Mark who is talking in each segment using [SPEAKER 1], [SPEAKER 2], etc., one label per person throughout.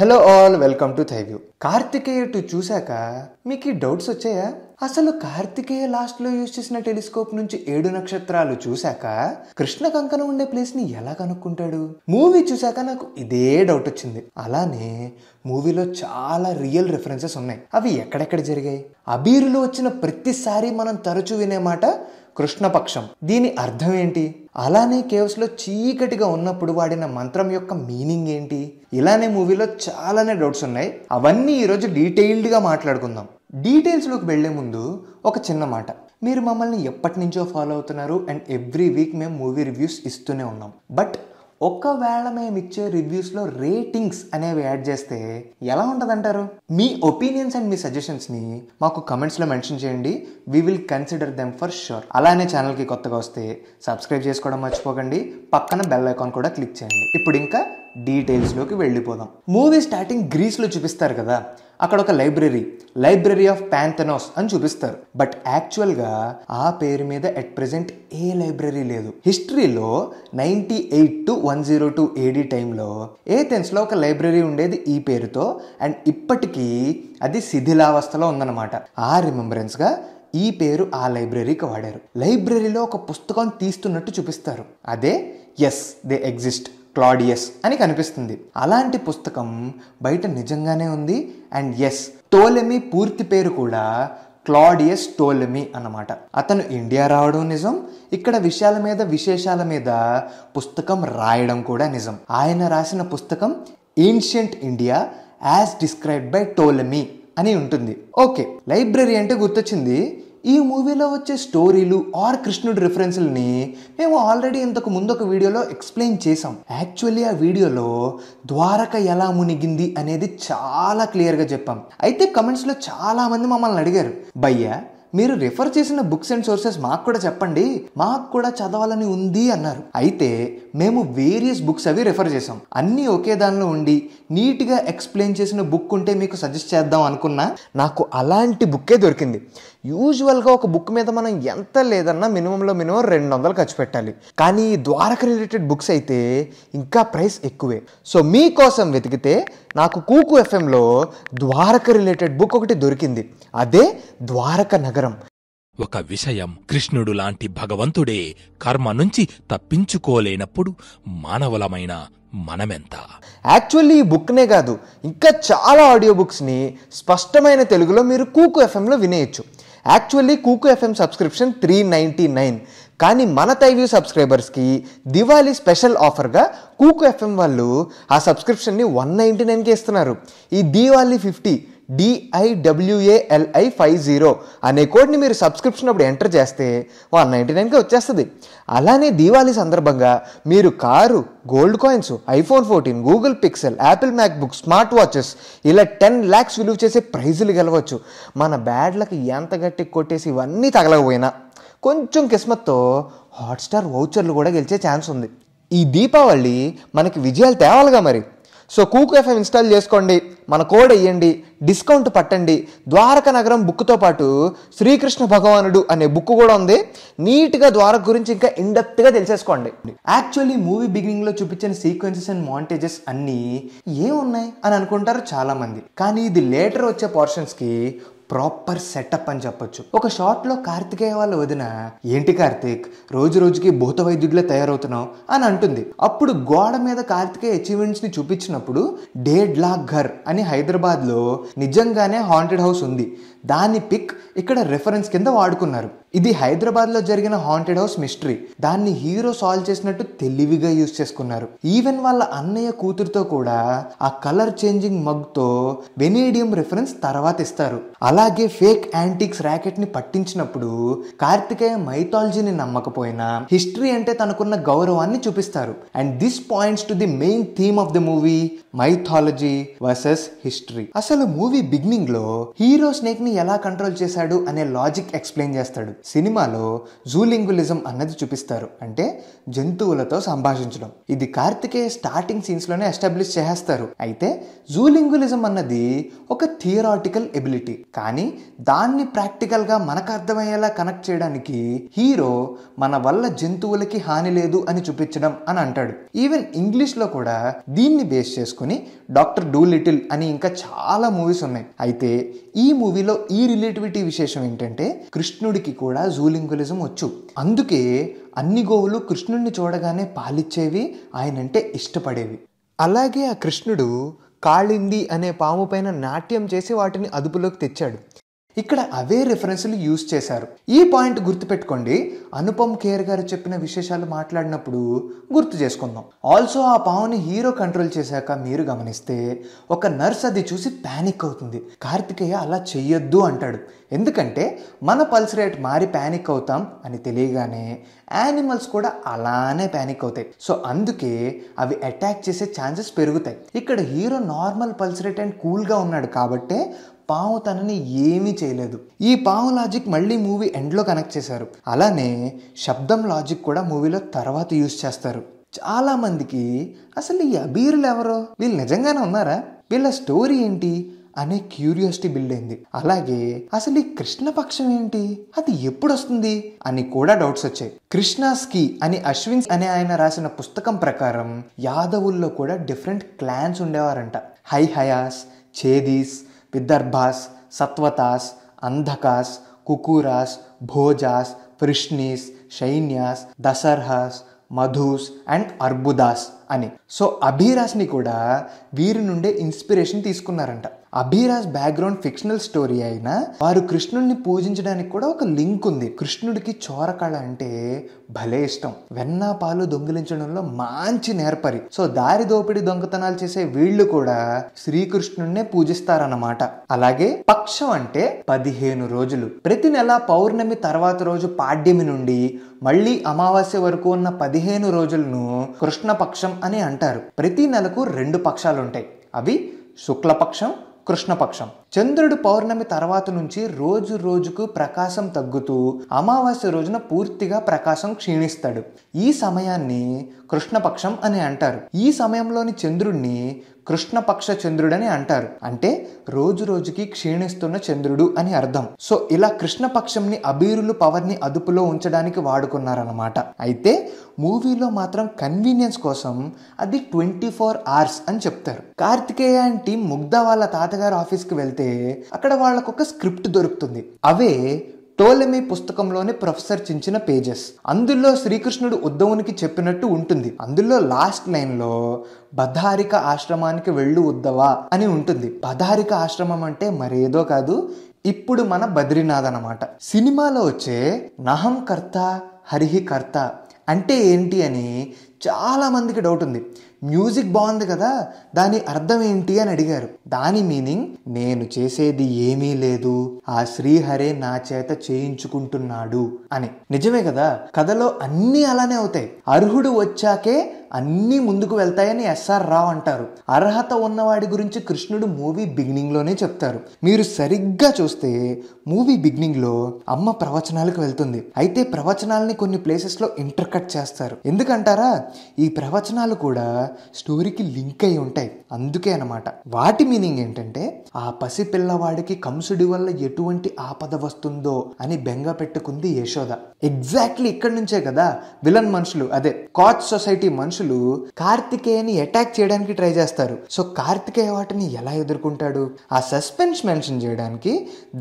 [SPEAKER 1] hello all welcome to Thyview Karthikeya two చూశాక మీకు ఈ డౌట్స్ వచ్చాయా అసలు కార్తికేయ లాస్ట్లో యూజ్ చేసిన టెలిస్కోప్ నుంచి ఏడు నక్షత్రాలు చూశాక కృష్ణ కంకణం ఉండే ప్లేస్ని ఎలా కనుక్కుంటాడు మూవీ చూశాక నాకు ఇదే డౌట్ వచ్చింది అలానే మూవీలో చాలా రియల్ రిఫరెన్సెస్ ఉన్నాయి అవి ఎక్కడెక్కడ జరిగాయి అబీరులో వచ్చిన ప్రతిసారి మనం తరచూ వినే మాట కృష్ణపక్షం దీని అర్థం ఏంటి అలానే కేవ్స్లో చీకటిగా ఉన్నప్పుడు వాడిన మంత్రం యొక్క మీనింగ్ ఏంటి ఇలానే మూవీలో చాలానే డౌట్స్ ఉన్నాయి అవన్నీ ఈరోజు డీటెయిల్డ్గా మాట్లాడుకుందాం డీటెయిల్స్లోకి వెళ్లే ముందు ఒక చిన్న మాట మీరు మమ్మల్ని ఎప్పటి నుంచో ఫాలో అవుతున్నారు అండ్ ఎవ్రీ వీక్ మేము మూవీ రివ్యూస్ ఇస్తూనే ఉన్నాం బట్ ఒక్కవేళ మేము ఇచ్చే రివ్యూస్లో రేటింగ్స్ అనేవి యాడ్ చేస్తే ఎలా ఉంటుందంటారు మీ ఒపీనియన్స్ అండ్ మీ సజెషన్స్ని మాకు కమెంట్స్లో మెన్షన్ చేయండి we will consider them for sure అలానే ఛానల్కి కొత్తగా వస్తే సబ్స్క్రైబ్ చేసుకోవడం మర్చిపోకండి పక్కన బెల్ ఐకాన్ కూడా క్లిక్ చేయండి ఇప్పుడు ఇంకా డీటెయిల్స్లోకి వెళ్ళిపోదాం మూవీ స్టార్టింగ్ గ్రీస్లో చూపిస్తారు కదా అక్కడ ఒక లైబ్రరీ లైబ్రరీ ఆఫ్ ప్యాంథనోస్ అని చూపిస్తారు బట్ యాక్చువల్గా ఆ పేరు మీద అట్ ప్రెసెంట్ ఏ లైబ్రరీ లేదు హిస్టరీలో ninety eight to one zero two AD టైంలో ఏథెన్స్లో ఒక లైబ్రరీ ఉండేది ఈ పేరుతో అండ్ ఇప్పటికీ అది శిథిలావస్థలో ఉందన్నమాట ఆ రిమెంబరెన్స్గా ఈ పేరు ఆ లైబ్రరీకి వాడారు లైబ్రరీలో ఒక పుస్తకం తీస్తున్నట్టు చూపిస్తారు అదే ఎస్ దే ఎగ్జిస్ట్ క్లాడియస్ అని కనిపిస్తుంది అలాంటి పుస్తకం బయట నిజంగానే ఉంది అండ్ ఎస్ టోలెమీ పూర్తి పేరు కూడా క్లాడియస్ టోలెమీ అన్నమాట అతను ఇండియా రావడం నిజం ఇక్కడ విషయాల మీద విశేషాల మీద పుస్తకం రాయడం కూడా నిజం ఆయన రాసిన పుస్తకం ancient India as described by Ptolemy అని ఉంటుంది ఓకే లైబ్రరీ అంటే గుర్తొచ్చింది ఈ మూవీలో వచ్చే స్టోరీలు ఆర్ కృష్ణుడి రిఫరెన్స్ని మేము ఆల్రెడీ ఇంతకు ముందు ఒక వీడియోలో ఎక్స్ప్లెయిన్ చేసాం యాక్చువల్లీ ఆ వీడియోలో ద్వారక ఎలా మునిగింది అనేది చాలా క్లియర్గా చెప్పాం అయితే కమెంట్స్లో చాలామంది మమ్మల్ని అడిగారు భయ్యా మీరు రిఫర్ చేసిన బుక్స్ అండ్ సోర్సెస్ మాకు కూడా చెప్పండి మాకు కూడా చదవాలని ఉంది అన్నారు అయితే మేము వేరియస్ బుక్స్ అవి రిఫర్ చేసాం అన్నీ ఒకే దానిలో ఉండి నీట్గా ఎక్స్ప్లెయిన్ చేసిన బుక్ ఉంటే మీకు సజెస్ట్ చేద్దాం అనుకున్నా నాకు అలాంటి బుక్కే దొరికింది యూజువల్గా ఒక బుక్ మీద మనం ఎంత లేదన్నా మినిమంలో మినిమం రెండు వందలు ఖర్చు పెట్టాలి కానీ ద్వారక రిలేటెడ్ బుక్స్ అయితే ఇంకా ప్రైస్ ఎక్కువే సో మీకోసం వెతికితే నాకు కూకు ఎఫ్ఎంలో ద్వారక రిలేటెడ్ బుక్ ఒకటి దొరికింది అదే ద్వారక నగర్ నగరం ఒక విషయం కృష్ణుడు లాంటి భగవంతుడే కర్మ నుంచి తప్పించుకోలేనప్పుడు మానవులమైన మనమెంత యాక్చువల్లీ ఈ బుక్నే కాదు ఇంకా చాలా ఆడియో బుక్స్ని స్పష్టమైన తెలుగులో మీరు కూకు ఎఫ్ఎంలో వినేయచ్చు actually Kuku FM subscription three ninety nine కానీ మన తైవ్యూ సబ్స్క్రైబర్స్కి దివాళీ స్పెషల్ ఆఫర్గా కూకు ఎఫ్ఎం వాళ్ళు ఆ సబ్స్క్రిప్షన్ని వన్ నైంటీ నైన్కి ఇస్తున్నారు ఈ Diwali fifty DIWALI five zero అనే కోడ్ని మీరు సబ్స్క్రిప్షన్ అప్పుడు ఎంటర్ చేస్తే వన్ నైంటీ నైన్కి వచ్చేస్తుంది అలానే దీవాళీ సందర్భంగా మీరు car gold coins iPhone fourteen Google Pixel Apple MacBook smart watches ఇలా టెన్ ల్యాక్స్ విలువ చేసే ప్రైజులు గెలవచ్చు మన బ్యాడ్లకు ఎంత గట్టి కొట్టేసి ఇవన్నీ తగలకపోయినా కొంచెం కిస్మత్తో హాట్స్టార్ వౌచర్లు కూడా గెలిచే ఛాన్స్ ఉంది ఈ దీపావళి మనకి విజయాలు తేవాలిగా మరి సో కూకు ఎఫ్ఎం ఇన్స్టాల్ చేసుకోండి మన కోడ్ వేయండి డిస్కౌంట్ పట్టండి ద్వారక నగరం బుక్తో పాటు శ్రీకృష్ణ భగవానుడు అనే బుక్ కూడా ఉంది నీట్గా ద్వారక గురించి ఇంకా ఇండెప్త్గా తెలిసేసుకోండి యాక్చువల్లీ మూవీ బిగినింగ్లో చూపించిన సీక్వెన్సెస్ అండ్ మాంటేజెస్ అన్నీ ఏమున్నాయి అని అనుకుంటారు చాలామంది కానీ ఇది లేటర్ వచ్చే పోర్షన్స్కి ప్రాపర్ సెటప్ అని చెప్పొచ్చు ఒక షార్ట్లో కార్తికేయ వాళ్ళు వదిన ఏంటి కార్తీక్ రోజు రోజుకి భూత వైద్యుడిలో తయారవుతున్నావు అని అంటుంది అప్పుడు గోడ మీద కార్తికేయ అచీవ్మెంట్స్ని చూపించినప్పుడు డేడ్ లాక్ ఘర్ అని హైదరాబాద్లో నిజంగానే హాంటెడ్ హౌస్ ఉంది దాని పిక్ ఇక్కడ రెఫరెన్స్ కింద వాడుకున్నారు ఇది హైదరాబాద్లో జరిగిన హాంటెడ్ హౌస్ మిస్టరీ దాన్ని హీరో సాల్వ్ చేసినట్టు తెలివిగా యూజ్ చేసుకున్నారు ఈవెన్ వాళ్ళ అన్నయ్య కూతురుతో కూడా ఆ కలర్ చేంజింగ్ మగ్తో వెనీడియం రెఫరెన్స్ తర్వాత ఇస్తారు అలా అలాగే ఫేక్ యాంటిక్స్ ని పట్టించినప్పుడు కార్తికేయ మైథాలజీని నమ్మకపోయినా హిస్టరీ అంటే తనకున్న గౌరవాన్ని చూపిస్తారు and this points to the main theme of the movie mythology versus history అసలు మూవీ బిగినింగ్ లో హీరో స్నేక్ ని ఎలా కంట్రోల్ చేశాడు అనే లాజిక్ ఎక్స్ప్లెయిన్ చేస్తాడు సినిమాలో జూలింగులిజం అన్నది చూపిస్తారు అంటే జంతువులతో సంభాషించడం ఇది కార్తికేయ స్టార్టింగ్ సీన్స్ లోనే ఎస్టాబ్లిష్ చేస్తారు అయితే జూలింగులిజం అన్నది ఒక థియరాటికల్ ఎబిలిటీ కానీ కానీ దాన్ని ప్రాక్టికల్గా మనకు అర్థమయ్యేలా కనెక్ట్ చేయడానికి హీరో మన వల్ల జంతువులకి హాని లేదు అని చూపించడం అని అంటాడు ఈవెన్ ఇంగ్లీష్లో కూడా దీన్ని బేస్ చేసుకుని డాక్టర్ డూ లిటిల్ అని ఇంకా చాలా మూవీస్ ఉన్నాయి అయితే ఈ మూవీలో ఈ రిలేటివిటీ విశేషం ఏంటంటే కృష్ణుడికి కూడా జూలింగులిజం వచ్చు అందుకే అన్ని గోవులు కృష్ణుడిని చూడగానే పాలిచ్చేవి ఆయనంటే ఇష్టపడేవి అలాగే ఆ కృష్ణుడు కాళింది అనే పాము పైన నాట్యం చేసి వాటిని అదుపులోకి తెచ్చాడు ఇక్కడ అవే రెఫరెన్స్లు యూజ్ చేశారు ఈ పాయింట్ గుర్తుపెట్టుకోండి అనుపమ్ ఖేర్ గారు చెప్పిన విశేషాలు మాట్లాడినప్పుడు గుర్తు చేసుకుందాం ఆల్సో ఆ పావుని హీరో కంట్రోల్ చేశాక మీరు గమనిస్తే ఒక నర్స్ అది చూసి ప్యానిక్ అవుతుంది కార్తికేయ అలా చెయ్యొద్దు అంటాడు ఎందుకంటే మన పల్స్ రేట్ మారి ప్యానిక్ అవుతాం అని తెలియగానే యానిమల్స్ కూడా అలానే ప్యానిక్ అవుతాయి సో అందుకే అవి అటాక్ చేసే ఛాన్సెస్ పెరుగుతాయి ఇక్కడ hero normal pulse rate and కూల్గా ఉన్నాడు కాబట్టే పావు తనని ఏమీ చేయలేదు ఈ పావు లాజిక్ మళ్ళీ మూవీ ఎండ్లో కనెక్ట్ చేశారు అలానే శబ్దం లాజిక్ కూడా మూవీలో తర్వాత యూజ్ చేస్తారు చాలా మందికి అసలు ఈ అబీరులు ఎవరో వీళ్ళు నిజంగానే ఉన్నారా వీళ్ళ స్టోరీ ఏంటి అనే క్యూరియాసిటీ బిల్డ్ అయింది అలాగే అసలు ఈ కృష్ణపక్షం ఏంటి అది ఎప్పుడు వస్తుంది అని కూడా డౌట్స్ వచ్చాయి కృష్ణాస్కి అని అశ్విన్ అనే ఆయన రాసిన పుస్తకం ప్రకారం యాదవుల్లో కూడా డిఫరెంట్ క్లాన్స్ ఉండేవారంట హై హయాస్ చేదీస్ విదర్భాస్ సత్వతాస్ అంధకాస్ కుకూరాస్ భోజాస్ ఫ్రిష్నీస్ శైన్యాస్ దసర్హాస్ మధుస్ అండ్ అర్బుదాస్ అని సో అభిరాస్ని కూడా వీరి నుండే ఇన్స్పిరేషన్ తీసుకున్నారంట అభిరాజ్ బ్యాక్గ్రౌండ్ ఫిక్షనల్ స్టోరీ అయినా వారు కృష్ణుడిని పూజించడానికి కూడా ఒక లింక్ ఉంది కృష్ణుడికి చోరకళ అంటే భలే ఇష్టం వెన్న పాలు దొంగిలించడంలో మంచి నేర్పరి సో దారి దోపిడి దొంగతనాలు చేసే వీళ్ళు కూడా శ్రీకృష్ణుడినే పూజిస్తారన్నమాట అలాగే పక్షం అంటే పదిహేను రోజులు ప్రతి నెల పౌర్ణమి తర్వాత రోజు పాడ్యమి నుండి మళ్ళీ అమావాస్య వరకు ఉన్న పదిహేను రోజులను కృష్ణపక్షం అని అంటారు ప్రతి నెలకు రెండు పక్షాలుంటాయి అవి శుక్లపక్షం కృష్ణపక్షం చంద్రుడు పౌర్ణమి తర్వాత నుంచి రోజు రోజుకు ప్రకాశం తగ్గుతూ అమావాస్య రోజున పూర్తిగా ప్రకాశం క్షీణిస్తాడు ఈ సమయాన్ని కృష్ణపక్షం అని అంటారు ఈ సమయంలోని చంద్రుణ్ణి కృష్ణపక్ష చంద్రుడని అంటారు అంటే రోజు రోజుకి క్షీణిస్తున్న చంద్రుడు అని అర్థం సో ఇలా కృష్ణపక్షంని అబీరులు పవర్ని అదుపులో ఉంచడానికి వాడుకున్నారనమాట అయితే మూవీలో మాత్రం కన్వీనియన్స్ కోసం అది ట్వంటీ ఫోర్ అవర్స్ అని చెప్తారు కార్తికేయ అండ్ టీం ముగ్ధ వాళ్ళ తాతగారు ఆఫీస్కి వెళ్తే అక్కడ వాళ్ళకు ఒక స్క్రిప్ట్ దొరుకుతుంది అవే టోలెమీ పుస్తకంలోని ప్రొఫెసర్ చించిన పేజెస్ అందులో శ్రీకృష్ణుడు ఉద్దవునికి చెప్పినట్టు ఉంటుంది అందులో లాస్ట్ లైన్లో బధారిక ఆశ్రమానికి వెళ్ళు ఉద్దవా అని ఉంటుంది బధారిక ఆశ్రమం అంటే మరేదో కాదు ఇప్పుడు మన బద్రీనాథ్ అనమాట సినిమాలో వచ్చే నహం కర్త హరిహి కర్త అంటే ఏంటి అని చాలామందికి డౌట్ ఉంది మ్యూజిక్ బాగుంది కదా దాని అర్థం ఏంటి అని అడిగారు దాని మీనింగ్ నేను చేసేది ఏమీ లేదు ఆ శ్రీహరే నా చేత చేయించుకుంటున్నాడు అని నిజమే కదా కథలో అన్నీ అలానే అవుతాయి అర్హుడు వచ్చాకే అన్నీ ముందుకు వెళ్తాయని ఎస్ఆర్ రావు అంటారు అర్హత ఉన్నవాడి గురించి కృష్ణుడు మూవీ బిగినింగ్లోనే చెప్తారు మీరు సరిగ్గా చూస్తే మూవీ బిగినింగ్లో అమ్మ ప్రవచనాలకు వెళ్తుంది అయితే ప్రవచనాలని కొన్ని ప్లేసెస్లో ఇంటర్ కట్ చేస్తారు ఎందుకంటారా ఈ ప్రవచనాలు కూడా స్టోరీకి లింక్ అయి ఉంటాయి అందుకే అనమాట వాటి మీనింగ్ ఏంటంటే ఆ పసి పిల్లవాడికి కంసుడి వల్ల ఎటువంటి ఆపద వస్తుందో అని బెంగ పెట్టుకుంది యశోద ఎగ్జాక్ట్లీ ఇక్కడ నుంచే కదా విలన్ మనుషులు అదే కాచ్ సొసైటీ మనుషులు మనుషులు కార్తికేయని అటాక్ చేయడానికి ట్రై చేస్తారు సో కార్తికేయ వాటిని ఎలా ఎదుర్కొంటాడు ఆ సస్పెన్స్ మెన్షన్ చేయడానికి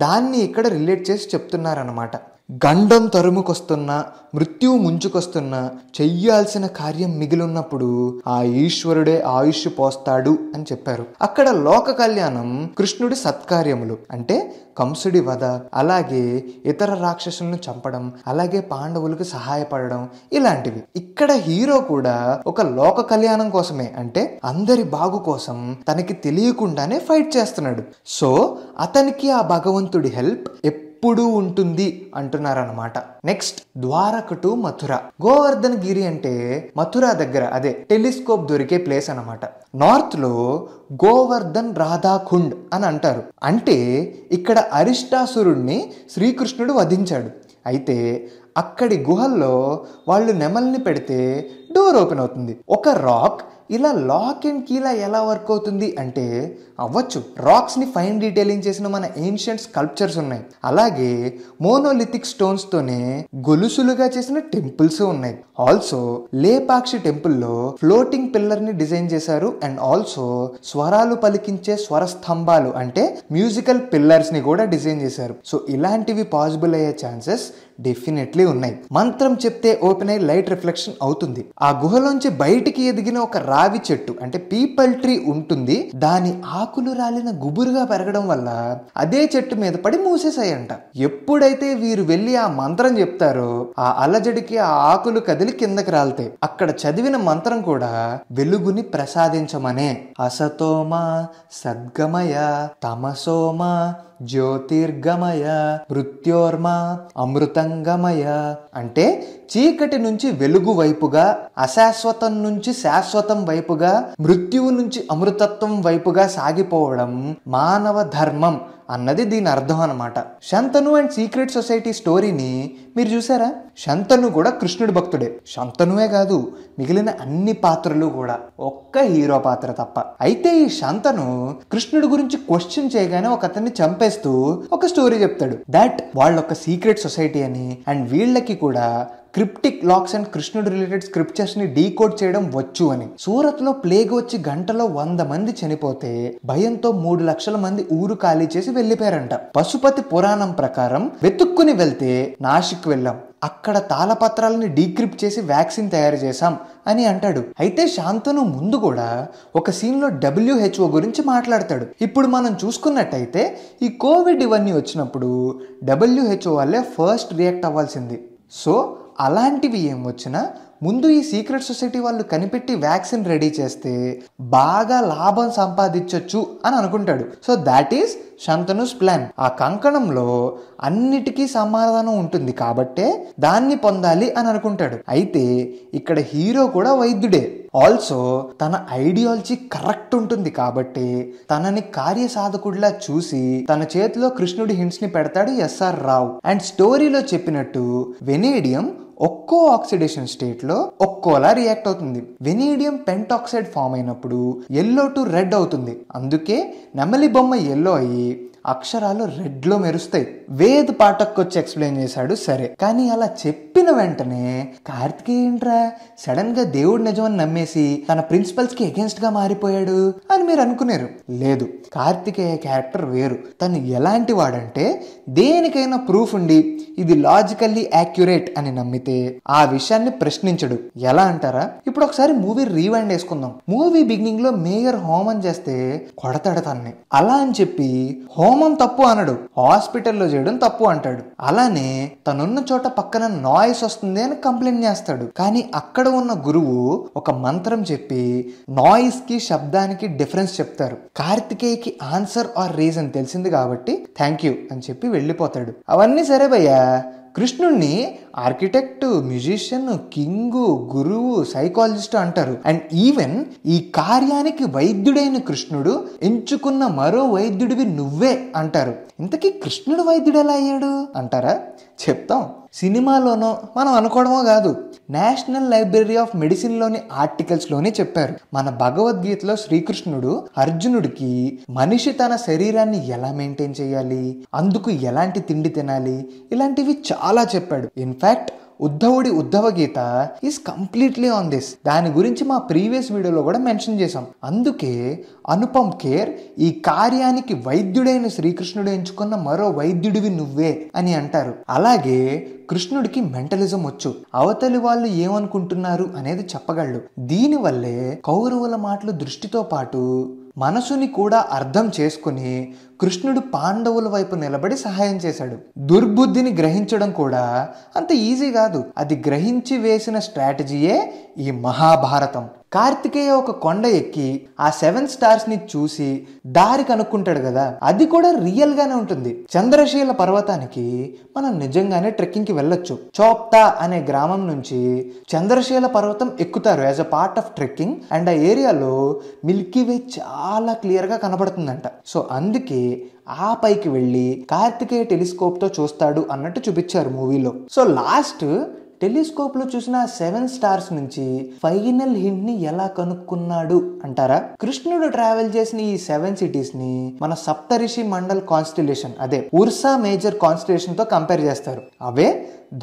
[SPEAKER 1] దాన్ని ఇక్కడ రిలేట్ చేసి చెప్తున్నారనమాట గండం తరుముకొస్తున్నా మృత్యువు ముంచుకొస్తున్నా చెయ్యాల్సిన కార్యం మిగిలిన్నప్పుడు ఆ ఈశ్వరుడే ఆయుష్ పోస్తాడు అని చెప్పారు అక్కడ లోక కళ్యాణం కృష్ణుడి సత్కార్యములు అంటే కంసుడి వధ అలాగే ఇతర రాక్షసులను చంపడం అలాగే పాండవులకు సహాయపడడం ఇలాంటివి ఇక్కడ హీరో కూడా ఒక లోక కళ్యాణం కోసమే అంటే అందరి బాగు కోసం తనకి తెలియకుండానే ఫైట్ చేస్తున్నాడు సో అతనికి ఆ భగవంతుడి హెల్ప్ ఎప్పుడు ఎప్పుడూ ఉంటుంది అనమాట నెక్స్ట్ ద్వారక టు మథుర గోవర్ధన్ గిరి అంటే మథుర దగ్గర అదే టెలిస్కోప్ దొరికే ప్లేస్ అనమాట నార్త్ లో గోవర్ధన్ రాధాకుండ్ అని అంటారు అంటే ఇక్కడ అరిష్టాసురుణ్ణి శ్రీకృష్ణుడు వధించాడు అయితే అక్కడి గుహల్లో వాళ్ళు నెమల్ని పెడితే డోర్ ఓపెన్ అవుతుంది ఒక రాక్ ఇలా లాక్ అండ్ కీలా ఎలా వర్క్ అవుతుంది అంటే అవ్వచ్చు రాక్స్ని ఫైన్ డీటెయిలింగ్ చేసిన మన ఏన్షియంట్ స్కల్ప్చర్స్ ఉన్నాయి అలాగే మోనోలిథిక్ స్టోన్స్తోనే గొలుసులుగా చేసిన టెంపుల్స్ ఉన్నాయి ఆల్సో లేపాక్షి టెంపుల్లో ఫ్లోటింగ్ పిల్లర్ని డిజైన్ చేశారు అండ్ ఆల్సో స్వరాలు పలికించే స్వర స్తంభాలు అంటే మ్యూజికల్ పిల్లర్స్ని కూడా డిజైన్ చేశారు సో ఇలాంటివి పాసిబుల్ అయ్యే ఛాన్సెస్ డెఫినెట్లీ ఉన్నాయి మంత్రం చెప్తే ఓపెన్ అయ్యి లైట్ రిఫ్లెక్షన్ అవుతుంది ఆ గుహలోంచి బయటికి ఎదిగిన ఒక రావి చెట్టు అంటే పీపల్ ట్రీ ఉంటుంది దాని ఆకులు రాలిన గుబురుగా పెరగడం వల్ల అదే చెట్టు మీద పడి మూసేసాయంట ఎప్పుడైతే వీరు వెళ్ళి ఆ మంత్రం చెప్తారో ఆ అలజడికి ఆ ఆకులు కదిలి కిందకి రాలితే అక్కడ చదివిన మంత్రం కూడా వెలుగుని ప్రసాదించమనే అసతోమా సద్గమయ తమసోమా జ్యోతిర్గమయ మృత్యోర్మ అమృతంగమయ అంటే చీకటి నుంచి వెలుగు వైపుగా అశాశ్వతం నుంచి శాశ్వతం వైపుగా మృత్యువు నుంచి అమృతత్వం వైపుగా సాగిపోవడం మానవ ధర్మం అన్నది దీని అర్థం అనమాట శంతను అండ్ సీక్రెట్ సొసైటీ స్టోరీని మీరు చూసారా శంతను కూడా కృష్ణుడి భక్తుడే శంతనువే కాదు మిగిలిన అన్ని పాత్రలు కూడా ఒక్క హీరో పాత్ర తప్ప అయితే ఈ శంతను కృష్ణుడి గురించి క్వశ్చన్ చేయగానే ఒక అతన్ని చంపేస్తూ ఒక స్టోరీ చెప్తాడు దట్ వాళ్ళొక సీక్రెట్ సొసైటీ అని అండ్ వీళ్ళకి కూడా క్రిప్టిక్ లాక్స్ అండ్ కృష్ణుడు రిలేటెడ్ స్క్రిప్చర్స్ని డీకోడ్ చేయడం వచ్చు అని సూరత్లో ప్లేగ్ వచ్చి గంటలో వంద మంది చనిపోతే భయంతో మూడు లక్షల మంది ఊరు ఖాళీ చేసి వెళ్ళిపోయారంట పశుపతి పురాణం ప్రకారం వెతుక్కుని వెళ్తే నాసిక్ వెళ్ళాం అక్కడ తాళపత్రాలని డీక్రిప్ట్ చేసి వ్యాక్సిన్ తయారు చేశాం అని అంటాడు అయితే శాంతను ముందు కూడా ఒక సీన్లో డబ్ల్యూహెచ్ఓ గురించి మాట్లాడతాడు ఇప్పుడు మనం చూసుకున్నట్టయితే ఈ కోవిడ్ ఇవన్నీ వచ్చినప్పుడు డబ్ల్యూహెచ్ఓ వాళ్ళే ఫస్ట్ రియాక్ట్ అవ్వాల్సింది సో అలాంటివి ఏం వచ్చినా ముందు ఈ సీక్రెట్ సొసైటీ వాళ్ళు కనిపెట్టి వ్యాక్సిన్ రెడీ చేస్తే బాగా లాభం సంపాదించవచ్చు అని అనుకుంటాడు so that is Shantanu's plan ఆ కంకణంలో అన్నిటికీ సమాధానం ఉంటుంది కాబట్టే దాన్ని పొందాలి అని అనుకుంటాడు అయితే ఇక్కడ హీరో కూడా వైద్యుడే ఆల్సో తన ఐడియాలజీ కరెక్ట్ ఉంటుంది కాబట్టి తనని కార్యసాధకుడిలా చూసి తన చేతిలో కృష్ణుడి హింట్స్ ని పెడతాడు ఎస్ఆర్ రావు అండ్ స్టోరీలో చెప్పినట్టు వెనేడియం ఒక్కో ఆక్సిడేషన్ స్టేట్లో ఒక్కోలా రియాక్ట్ అవుతుంది వెనీడియం పెంటాక్సైడ్ ఫామ్ అయినప్పుడు ఎల్లో టు రెడ్ అవుతుంది అందుకే నెమలి బొమ్మ ఎల్లో అయ్యి అక్షరాలు రెడ్లో మెరుస్తాయి వేద్ పాఠక్ వచ్చి ఎక్స్ప్లెయిన్ చేశాడు సరే కానీ అలా చెప్పిన వెంటనే కార్తికేయంట్రా సడన్ గా దేవుడు నిజమని నమ్మేసి తన ప్రిన్సిపల్స్ కి అగేన్స్ట్ గా మారిపోయాడు అని మీరు అనుకున్నారు లేదు కార్తికేయ క్యారెక్టర్ వేరు తను ఎలాంటి వాడంటే దేనికైనా ప్రూఫ్ ఉండి ఇది లాజికల్లీ యాక్యురేట్ అని నమ్మితే అయితే ఆ విషయాన్ని ప్రశ్నించడు ఎలా అంటారా ఇప్పుడు ఒకసారి మూవీ రీవైండ్ వేసుకుందాం మూవీ బిగినింగ్ లో మేయర్ హోమం చేస్తే కొడతాడు తన్ని అలా అని చెప్పి హోమం తప్పు అనడు హాస్పిటల్లో చేయడం తప్పు అంటాడు అలానే తనున్న చోట పక్కన నాయిస్ వస్తుంది అని కంప్లైంట్ చేస్తాడు కానీ అక్కడ ఉన్న గురువు ఒక మంత్రం చెప్పి నాయిస్ కి శబ్దానికి డిఫరెన్స్ చెప్తారు కార్తికేయకి ఆన్సర్ ఆర్ రీజన్ తెలిసింది కాబట్టి థ్యాంక్ యూ అని చెప్పి వెళ్ళిపోతాడు అవన్నీ సరే భయ్యా కృష్ణుణ్ణి ఆర్కిటెక్ట్ మ్యూజిషియన్ కింగ్ గురువు సైకాలజిస్ట్ అంటారు అండ్ ఈవెన్ ఈ కార్యానికి వైద్యుడైన కృష్ణుడు ఎంచుకున్న మరో వైద్యుడివి నువ్వే అంటారు ఇంతకీ కృష్ణుడు వైద్యుడు ఎలా అయ్యాడు అంటారా చెప్తాం సినిమాలోనో మనం అనుకోవడమో కాదు నేషనల్ లైబ్రరీ ఆఫ్ మెడిసిన్లోని ఆర్టికల్స్లోనే చెప్పారు మన భగవద్గీతలో శ్రీకృష్ణుడు అర్జునుడికి మనిషి తన శరీరాన్ని ఎలా మెయింటైన్ చేయాలి అందుకు ఎలాంటి తిండి తినాలి ఇలాంటివి చాలా చెప్పాడు ఇన్ఫ్యాక్ట్ ఉద్ధవుడి Uddhava Gita is completely on this దాని గురించి మా ప్రీవియస్ వీడియోలో కూడా మెన్షన్ చేశాం అందుకే అనుపమ్ కేర్ ఈ కార్యానికి వైద్యుడైన శ్రీకృష్ణుడు ఎంచుకున్న మరో వైద్యుడివి నువ్వే అని అంటారు అలాగే కృష్ణుడికి మెంటలిజం వచ్చు అవతలి వాళ్ళు ఏమనుకుంటున్నారు అనేది చెప్పగలడు దీనివల్లే కౌరవుల మాటలు దృష్టితో పాటు మనసుని కూడా అర్థం చేసుకుని కృష్ణుడు పాండవుల వైపు నిలబడి సహాయం చేశాడు దుర్బుద్ధిని గ్రహించడం కూడా అంత ఈజీ కాదు అది గ్రహించి వేసిన స్ట్రాటజీయే ఈ మహాభారతం కార్తికేయ ఒక కొండ ఎక్కి ఆ సెవెన్ స్టార్స్ ని చూసి దారి కనుక్కుంటాడు కదా అది కూడా రియల్ గానే ఉంటుంది చంద్రశీల పర్వతానికి మనం నిజంగానే ట్రెక్కింగ్ కి వెళ్ళొచ్చు చోప్తా అనే గ్రామం నుంచి చంద్రశీల పర్వతం ఎక్కుతారు as a part of trekking and ఆ ఏరియాలో మిల్కీవే చాలా క్లియర్ గా కనబడుతుందంట సో అందుకే ఆ పైకి వెళ్ళి కార్తికేయ టెలిస్కోప్తో చూస్తాడు అన్నట్టు చూపించారు మూవీలో సో లాస్ట్ టెలిస్కోప్ లో చూసిన సెవెన్ స్టార్స్ నుంచి ఫైనల్ ని ఎలా కనుక్కున్నాడు అంటారా కృష్ణుడు ట్రావెల్ చేసిన ఈ సెవెన్ సిటీస్ని మన సప్తరిషి మండల్ కాన్స్టిలేషన్ అదే ఉర్సా మేజర్ కాన్స్టిలేషన్తో కంపేర్ చేస్తారు అవే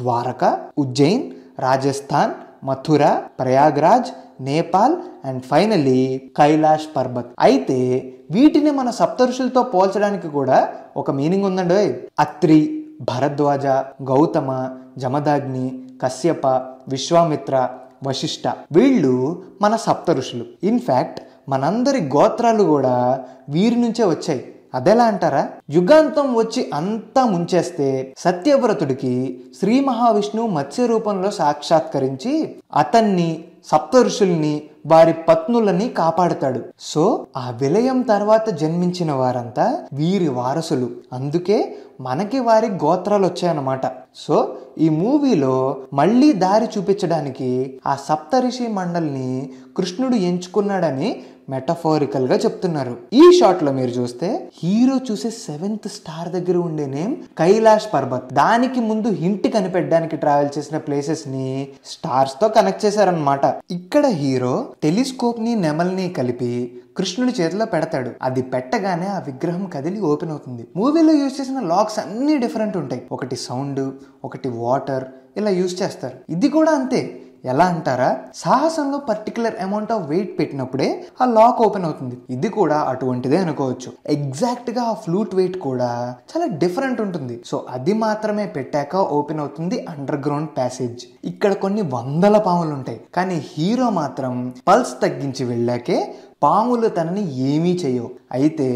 [SPEAKER 1] ద్వారక ఉజ్జయిన్ రాజస్థాన్ మథుర ప్రయాగ్రాజ్ నేపాల్ అండ్ ఫైనలీ కైలాష్ పర్బత్ అయితే వీటిని మన ఋషులతో పోల్చడానికి కూడా ఒక మీనింగ్ ఉందండి అత్రి భరద్వాజ గౌతమ జమదాగ్ని కశ్యప విశ్వామిత్ర వశిష్ట వీళ్ళు మన సప్త ఋషులు ఇన్ఫ్యాక్ట్ మనందరి గోత్రాలు కూడా వీరి నుంచే వచ్చాయి అదెలా అంటారా యుగాంతం వచ్చి అంతా ముంచేస్తే సత్యవ్రతుడికి శ్రీ మహావిష్ణు మత్స్య రూపంలో సాక్షాత్కరించి అతన్ని సప్త ఋషుల్ని వారి పత్నులని కాపాడుతాడు సో ఆ విలయం తర్వాత జన్మించిన వారంతా వీరి వారసులు అందుకే మనకి వారి గోత్రాలు వచ్చాయన్నమాట సో ఈ మూవీలో మళ్ళీ దారి చూపించడానికి ఆ సప్తరిషి మండల్ని కృష్ణుడు ఎంచుకున్నాడని మెటఫారికల్ గా చెప్తున్నారు ఈ షాట్ లో మీరు చూస్తే హీరో చూసే సెవెంత్ స్టార్ దగ్గర ఉండే నేమ్ కైలాష్ పర్వత్ దానికి ముందు హింట్ కనిపెట్టడానికి ట్రావెల్ చేసిన ప్లేసెస్ ని స్టార్స్ తో కనెక్ట్ చేశారనమాట ఇక్కడ హీరో టెలిస్కోప్ ని నెమల్ని కలిపి కృష్ణుడి చేతిలో పెడతాడు అది పెట్టగానే ఆ విగ్రహం కదిలి ఓపెన్ అవుతుంది మూవీలో యూజ్ చేసిన లాక్స్ అన్ని డిఫరెంట్ ఉంటాయి ఒకటి సౌండ్ ఒకటి వాటర్ ఇలా యూజ్ చేస్తారు ఇది కూడా అంతే ఎలా అంటారా సాహసంలో పర్టికులర్ అమౌంట్ ఆఫ్ వెయిట్ పెట్టినప్పుడే ఆ లాక్ ఓపెన్ అవుతుంది ఇది కూడా అటువంటిదే అనుకోవచ్చు ఎగ్జాక్ట్ గా ఆ ఫ్లూట్ వెయిట్ కూడా చాలా డిఫరెంట్ ఉంటుంది సో అది మాత్రమే పెట్టాక ఓపెన్ అవుతుంది అండర్ గ్రౌండ్ ప్యాసేజ్ ఇక్కడ కొన్ని వందల పాములు ఉంటాయి కానీ హీరో మాత్రం పల్స్ తగ్గించి వెళ్ళాకే పాములు తనని ఏమీ చేయవు అయితే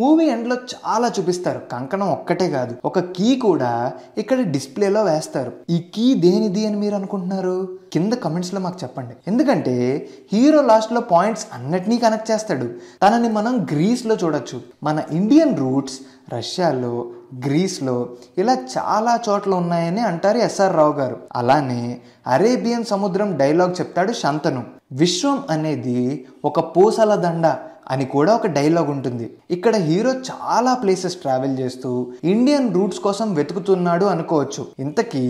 [SPEAKER 1] మూవీ ఎండ్లో చాలా చూపిస్తారు కంకణం ఒక్కటే కాదు ఒక కీ కూడా ఇక్కడ డిస్ప్లేలో వేస్తారు ఈ కీ దేనిది అని మీరు అనుకుంటున్నారు కింద కమెంట్స్లో మాకు చెప్పండి ఎందుకంటే హీరో లాస్ట్లో పాయింట్స్ అన్నిటినీ కనెక్ట్ చేస్తాడు తనని మనం గ్రీస్లో చూడొచ్చు మన ఇండియన్ రూట్స్ రష్యాలో గ్రీస్లో ఇలా చాలా చోట్ల ఉన్నాయని అంటారు ఎస్ఆర్ రావు గారు అలానే అరేబియన్ సముద్రం డైలాగ్ చెప్తాడు శంతను విశ్వం అనేది ఒక పూసల దండ అని కూడా ఒక డైలాగ్ ఉంటుంది ఇక్కడ హీరో చాలా ప్లేసెస్ ట్రావెల్ చేస్తూ ఇండియన్ రూట్స్ కోసం వెతుకుతున్నాడు అనుకోవచ్చు ఇంతకీ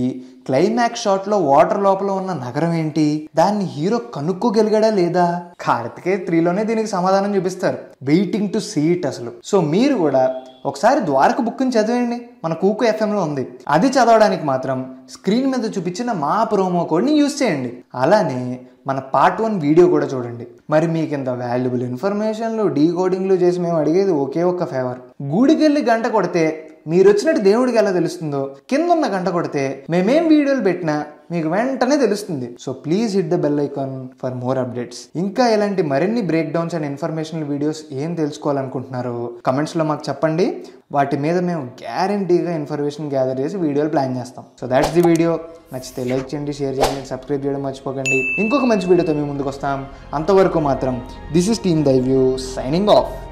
[SPEAKER 1] క్లైమాక్స్ షాట్ లో వాటర్ లోపల ఉన్న నగరం ఏంటి దాన్ని హీరో కనుక్కోగలిగాడా లేదా కార్తికే త్రీలోనే దీనికి సమాధానం చూపిస్తారు వెయిటింగ్ టు సీట్ అసలు సో మీరు కూడా ఒకసారి ద్వారక బుక్ని చదివేయండి మన కూకు ఎఫ్ఎంలో ఉంది అది చదవడానికి మాత్రం స్క్రీన్ మీద చూపించిన మా ప్రోమో కోడ్ని యూజ్ చేయండి అలానే మన పార్ట్ వన్ వీడియో కూడా చూడండి మరి మీకు ఇంత వాల్యుబుల్ ఇన్ఫర్మేషన్లు డీకోడింగ్లు చేసి మేము అడిగేది ఒకే ఒక్క ఫేవర్ గుడికెళ్ళి గంట కొడితే మీరు వచ్చినట్టు దేవుడికి ఎలా తెలుస్తుందో కింద ఉన్న గంట కొడితే మేమేం వీడియోలు పెట్టినా మీకు వెంటనే తెలుస్తుంది so please hit the bell icon for more updates ఇంకా ఇలాంటి మరిన్ని breakdowns and information videos ఏం తెలుసుకోవాలనుకుంటున్నారో కమెంట్స్లో మాకు చెప్పండి వాటి మీద మేము గ్యారంటీగా ఇన్ఫర్మేషన్ గ్యాదర్ చేసి వీడియోలు ప్లాన్ చేస్తాం సో దాట్స్ ది వీడియో నచ్చితే లైక్ చేయండి షేర్ చేయండి సబ్స్క్రైబ్ చేయడం మర్చిపోకండి ఇంకొక మంచి వీడియోతో మేము ముందుకు వస్తాం అంతవరకు మాత్రం this is team Thyview signing of